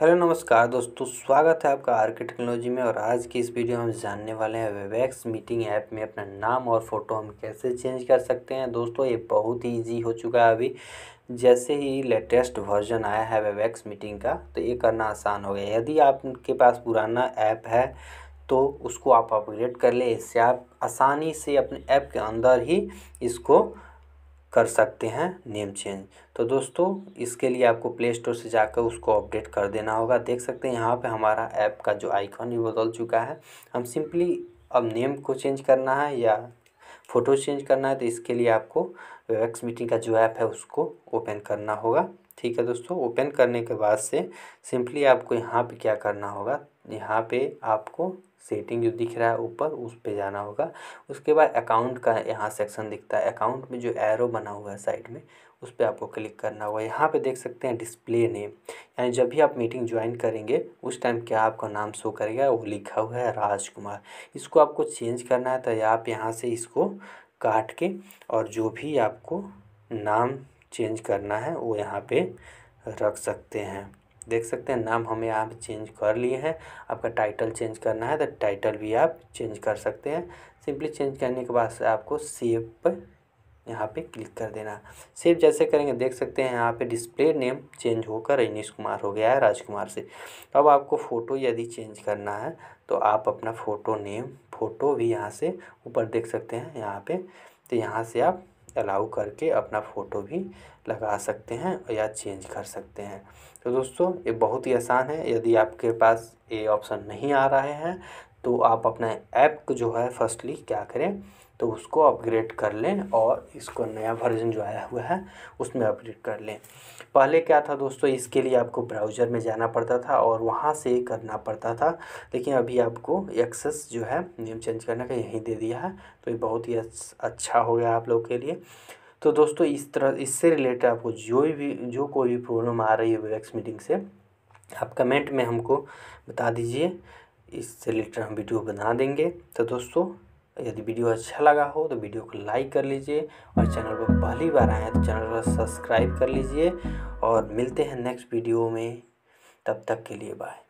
hello नमस्कार दोस्तों स्वागत है आपका आर टेक्नोलॉजी में और आज की इस वीडियो में हम जानने वाले हैं वेबैक्स मीटिंग ऐप में अपना नाम और फ़ोटो हम कैसे चेंज कर सकते हैं दोस्तों ये बहुत ही ईजी हो चुका है अभी जैसे ही लेटेस्ट वर्जन आया है वेबैक्स मीटिंग का तो ये करना आसान हो गया यदि आपके पास पुराना ऐप है तो उसको आप अपग्रेड कर लें इससे आप आसानी से अपने ऐप के अंदर ही इसको कर सकते हैं नेम चेंज तो दोस्तों इसके लिए आपको प्ले स्टोर से जाकर उसको अपडेट कर देना होगा देख सकते हैं यहाँ पे हमारा ऐप का जो आइकॉन है बदल चुका है हम सिंपली अब नेम को चेंज करना है या फ़ोटो चेंज करना है तो इसके लिए आपको वेक्स मीटिंग का जो ऐप है उसको ओपन करना होगा ठीक है दोस्तों ओपन करने के बाद से सिंपली आपको यहाँ पे क्या करना होगा यहाँ पे आपको सेटिंग जो दिख रहा है ऊपर उस पे जाना होगा उसके बाद अकाउंट का यहाँ सेक्शन दिखता है अकाउंट में जो एरो बना हुआ है साइड में उस पर आपको क्लिक करना होगा यहाँ पे देख सकते हैं डिस्प्ले नेम यानी जब भी आप मीटिंग ज्वाइन करेंगे उस टाइम क्या आपका नाम शो करेगा वो लिखा हुआ है राजकुमार इसको आपको चेंज करना है तो आप यहाँ से इसको काट के और जो भी आपको नाम चेंज करना है वो यहाँ पर रख सकते हैं देख सकते हैं नाम हमें आप चेंज कर लिए हैं आपका टाइटल चेंज करना है तो टाइटल भी आप चेंज कर सकते हैं सिंपली चेंज करने के बाद आपको सेव पर यहाँ पे क्लिक कर देना सेव जैसे करेंगे देख सकते हैं यहाँ पे डिस्प्ले नेम चेंज होकर रजनीश कुमार हो गया है राजकुमार से अब आपको फ़ोटो यदि चेंज करना है तो आप अपना फ़ोटो नेम फ़ोटो भी यहाँ से ऊपर देख सकते हैं यहाँ पे तो यहाँ से आप अलाउ करके अपना फ़ोटो भी लगा सकते हैं या चेंज कर सकते हैं तो दोस्तों ये बहुत ही आसान है यदि आपके पास ये ऑप्शन नहीं आ रहे हैं तो आप अपना ऐप जो है फर्स्टली क्या करें तो उसको अपग्रेड कर लें और इसको नया वर्जन जो आया हुआ है उसमें अपग्रेड कर लें पहले क्या था दोस्तों इसके लिए आपको ब्राउज़र में जाना पड़ता था और वहाँ से करना पड़ता था लेकिन अभी आपको एक्सेस जो है नेम चेंज करने का यहीं दे दिया है तो ये बहुत ही अच्छा हो गया आप लोग के लिए तो दोस्तों इस तरह इससे रिलेटेड आपको जो भी जो कोई भी प्रॉब्लम आ रही है वेक्स मीटिंग से आप कमेंट में हमको बता दीजिए इससे रिलेटेड हम वीडियो बना देंगे तो दोस्तों यदि वीडियो अच्छा लगा हो तो वीडियो को लाइक कर लीजिए और चैनल पर पहली बार आए हैं तो चैनल को सब्सक्राइब कर लीजिए और मिलते हैं नेक्स्ट वीडियो में तब तक के लिए बाय